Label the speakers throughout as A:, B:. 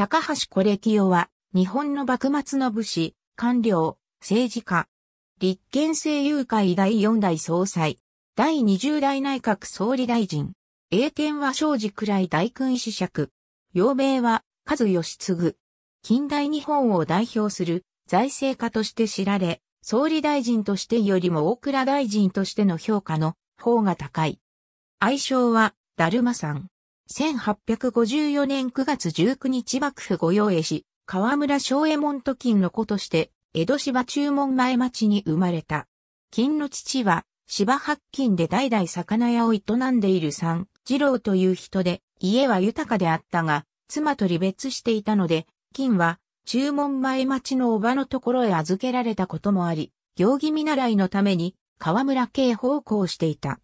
A: 高橋コ清は、日本の幕末の武士、官僚、政治家、立憲政友会第四代総裁、第二十代内閣総理大臣、英天は正治くらい大君子爵、要名は数義継、近代日本を代表する財政家として知られ、総理大臣としてよりも大倉大臣としての評価の方が高い。愛称は、だるまさん。1854年9月19日幕府御用絵師、河村正右衛門と金の子として、江戸芝注文前町に生まれた。金の父は、芝八金で代々魚屋を営んでいる三、次郎という人で、家は豊かであったが、妻と離別していたので、金は、注文前町のおばのところへ預けられたこともあり、行儀見習いのために、河村家へ奉公していた。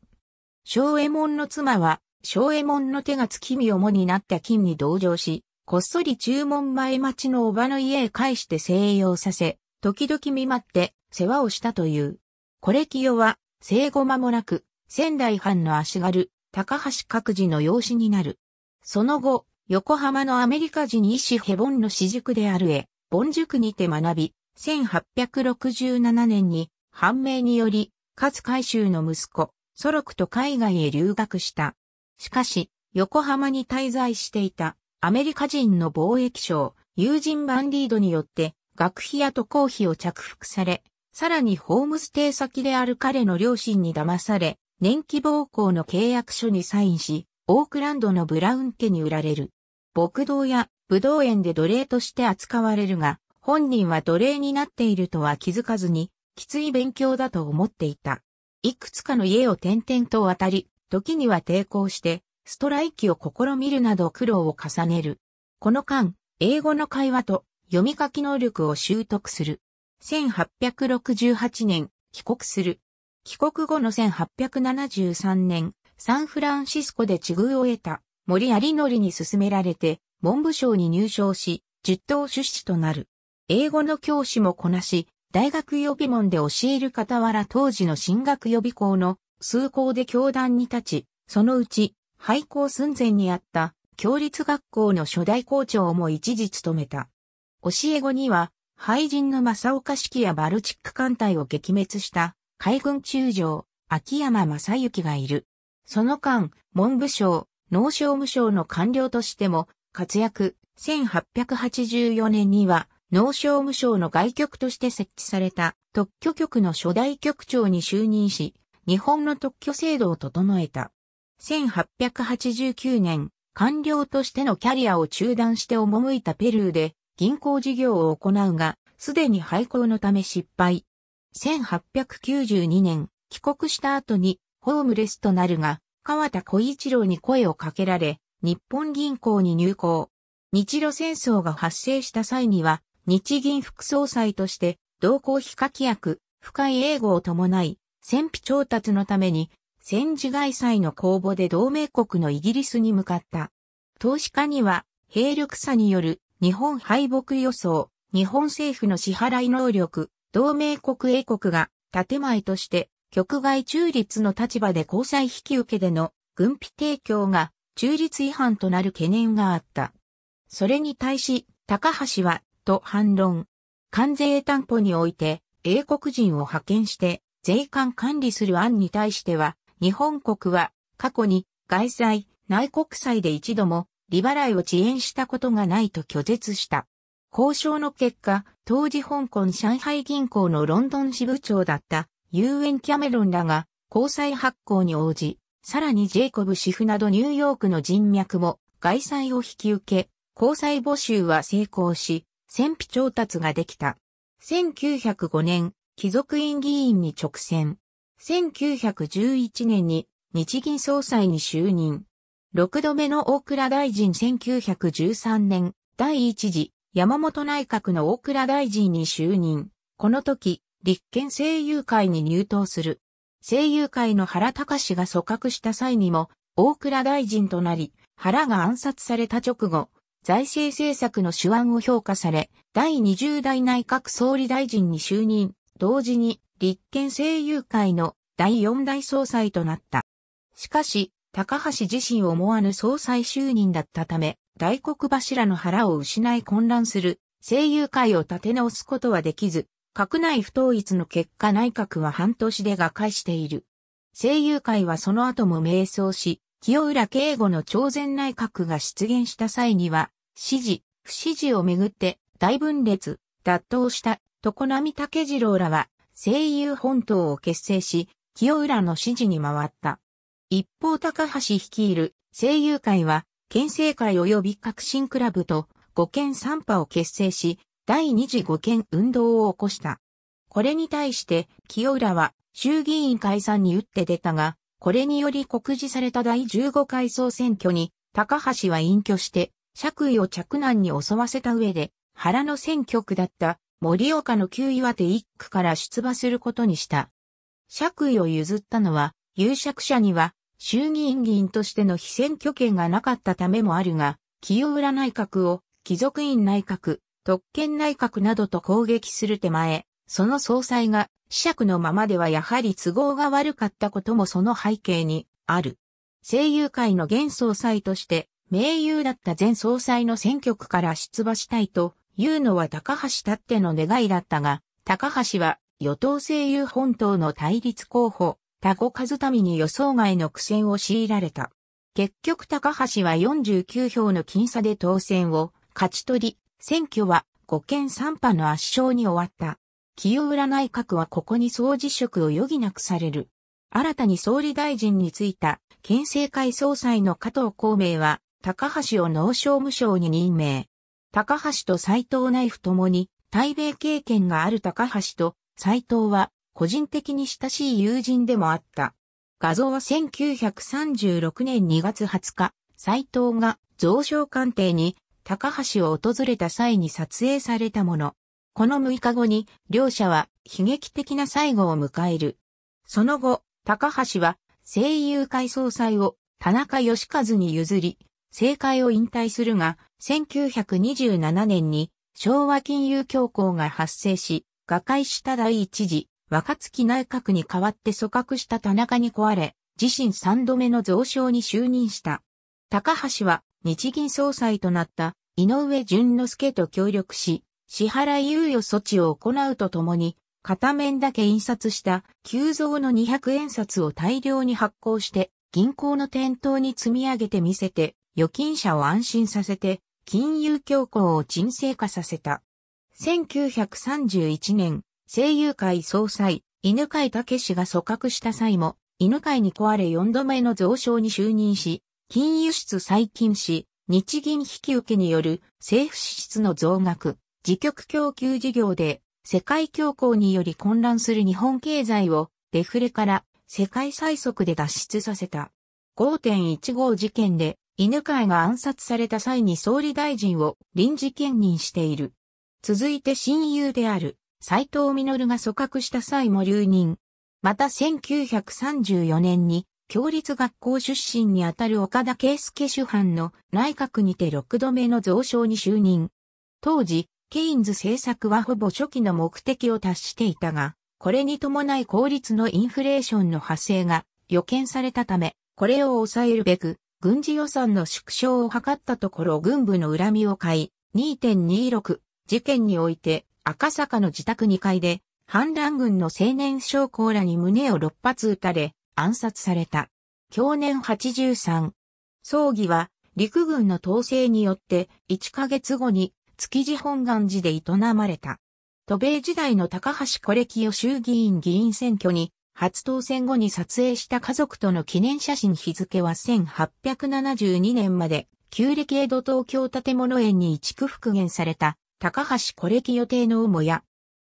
A: 正右衛門の妻は、小右衛門の手が月見重になった金に同情し、こっそり注文前町のおばの家へ返して静養させ、時々見舞って世話をしたという。これ清は、生後間もなく、仙台藩の足軽、高橋各自の養子になる。その後、横浜のアメリカ人医師ヘボンの私塾であるへ、ボン塾にて学び、1867年に判明により、勝海舟の息子、ソロクと海外へ留学した。しかし、横浜に滞在していたアメリカ人の貿易商、友人バンリードによって学費や渡航費を着服され、さらにホームステイ先である彼の両親に騙され、年季暴行の契約書にサインし、オークランドのブラウン家に売られる。牧道や武道園で奴隷として扱われるが、本人は奴隷になっているとは気づかずに、きつい勉強だと思っていた。いくつかの家を転々と渡り、時には抵抗して、ストライキを試みるなど苦労を重ねる。この間、英語の会話と読み書き能力を習得する。1868年、帰国する。帰国後の1873年、サンフランシスコで地遇を得た森有則に勧められて、文部省に入省し、10等出資となる。英語の教師もこなし、大学予備門で教える傍ら当時の進学予備校の数校で教壇に立ち、そのうち、廃校寸前にあった、共立学校の初代校長も一時務めた。教え子には、廃人の正岡子規やバルチック艦隊を撃滅した、海軍中将、秋山正幸がいる。その間、文部省、農商務省の官僚としても、活躍、1884年には、農商務省の外局として設置された特許局の初代局長に就任し、日本の特許制度を整えた。1889年、官僚としてのキャリアを中断して赴いたペルーで銀行事業を行うが、すでに廃校のため失敗。1892年、帰国した後にホームレスとなるが、川田小一郎に声をかけられ、日本銀行に入行。日露戦争が発生した際には、日銀副総裁として、同行非課規約、深い英語を伴い、戦費調達のために、戦時外債の公募で同盟国のイギリスに向かった。投資家には、兵力差による日本敗北予想、日本政府の支払い能力、同盟国英国が建前として局外中立の立場で交際引き受けでの軍費提供が中立違反となる懸念があった。それに対し、高橋は、と反論。関税担保において、英国人を派遣して、税関管理する案に対しては、日本国は過去に外債、内国債で一度も利払いを遅延したことがないと拒絶した。交渉の結果、当時香港上海銀行のロンドン支部長だったユーエン・キャメロンらが交際発行に応じ、さらにジェイコブ・シフなどニューヨークの人脈も外債を引き受け、交際募集は成功し、戦費調達ができた。1905年、貴族院議員に直選。1911年に日銀総裁に就任。6度目の大倉大臣1913年、第1次山本内閣の大倉大臣に就任。この時、立憲政友会に入党する。政友会の原隆が組閣した際にも、大倉大臣となり、原が暗殺された直後、財政政策の手腕を評価され、第20代内閣総理大臣に就任。同時に立憲声優会の第四代総裁となった。しかし、高橋自身思わぬ総裁就任だったため、大黒柱の腹を失い混乱する、声優会を立て直すことはできず、閣内不統一の結果内閣は半年で瓦解している。声優会はその後も迷走し、清浦慶吾の朝鮮内閣が出現した際には、支持、不支持をめぐって大分裂、脱倒した常浪武次郎らは声優本島を結成し、清浦の指示に回った。一方高橋率いる声優会は、県政会及び革新クラブと5県3派を結成し、第2次5県運動を起こした。これに対して清浦は衆議院解散に打って出たが、これにより告示された第15回総選挙に、高橋は隠居して、爵位を着難に襲わせた上で、原の選挙区だった盛岡の旧岩手一区から出馬することにした。爵位を譲ったのは、有釈者には衆議院議員としての非選挙権がなかったためもあるが、清浦内閣を貴族院内閣、特権内閣などと攻撃する手前、その総裁が、子爵のままではやはり都合が悪かったこともその背景にある。声優会の現総裁として、名優だった前総裁の選挙区から出馬したいと、言うのは高橋たっての願いだったが、高橋は与党声優本党の対立候補、タゴカズタミに予想外の苦戦を強いられた。結局高橋は49票の僅差で当選を勝ち取り、選挙は5県3派の圧勝に終わった。清浦内閣はここに総辞職を余儀なくされる。新たに総理大臣に就いた県政会総裁の加藤孔明は、高橋を農商務省に任命。高橋と斎藤ナイフともに、対米経験がある高橋と斎藤は、個人的に親しい友人でもあった。画像は1936年2月20日、斎藤が蔵書官邸に高橋を訪れた際に撮影されたもの。この6日後に両者は悲劇的な最後を迎える。その後、高橋は声優会総裁を田中義和に譲り、政界を引退するが、1927年に昭和金融恐慌が発生し、瓦解した第一次若月内閣に代わって組閣した田中に壊れ、自身三度目の増床に就任した。高橋は日銀総裁となった井上淳之介と協力し、支払い猶予措置を行うとともに、片面だけ印刷した急増の200円札を大量に発行して、銀行の店頭に積み上げてみせて、預金者を安心させて、金融恐慌を沈静化させた。1931年、声優会総裁、犬飼武氏が組閣した際も、犬飼に壊れ4度目の増床に就任し、金輸出再禁止、日銀引き受けによる政府支出の増額、自局供給事業で、世界恐慌により混乱する日本経済を、デフレから世界最速で脱出させた。5.15事件で犬飼が暗殺された際に総理大臣を臨時兼任している。続いて親友である斎藤実が組閣した際も留任。また1934年に共立学校出身にあたる岡田圭介主犯の内閣にて6度目の増床に就任。当時、ケインズ政策はほぼ初期の目的を達していたが、これに伴い公立のインフレーションの発生が予見されたため、これを抑えるべく、軍事予算の縮小を図ったところ軍部の恨みを買い、2.26事件において赤坂の自宅2階で反乱軍の青年将校らに胸を6発撃たれ暗殺された。去年83。葬儀は陸軍の統制によって1ヶ月後に築地本願寺で営まれた。渡米時代の高橋是清衆議院議員選挙に初当選後に撮影した家族との記念写真日付は1872年まで、旧暦江戸東京建物園に移築復元された、高橋小暦予定の母屋。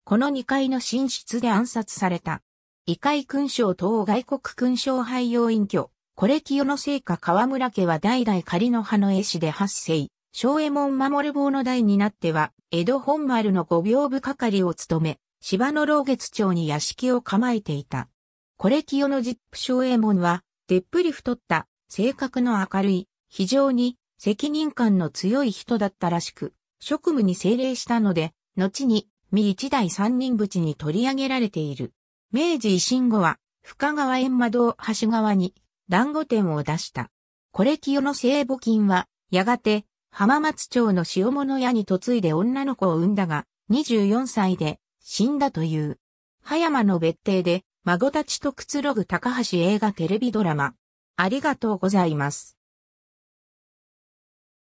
A: この2階の寝室で暗殺された。異界勲章等外国勲章廃用隠居。これ世の聖果。河村家は代々仮の葉の絵師で発生。昭右衛門守坊の代になっては、江戸本丸の御病部係を務め、芝の老月町に屋敷を構えていた。コレキオのジップ小右衛門は、でっぷり太った、性格の明るい、非常に責任感の強い人だったらしく、職務に精励したので、後に、未一代三人淵に取り上げられている。明治維新後は、深川閻魔堂橋側に、団子店を出した。コレキオの聖母金は、やがて、浜松町の塩物屋に嫁いで女の子を産んだが、24歳で、死んだという。葉山の別邸で、孫たちとくつろぐ高橋映画テレビドラマ。ありがとうございます。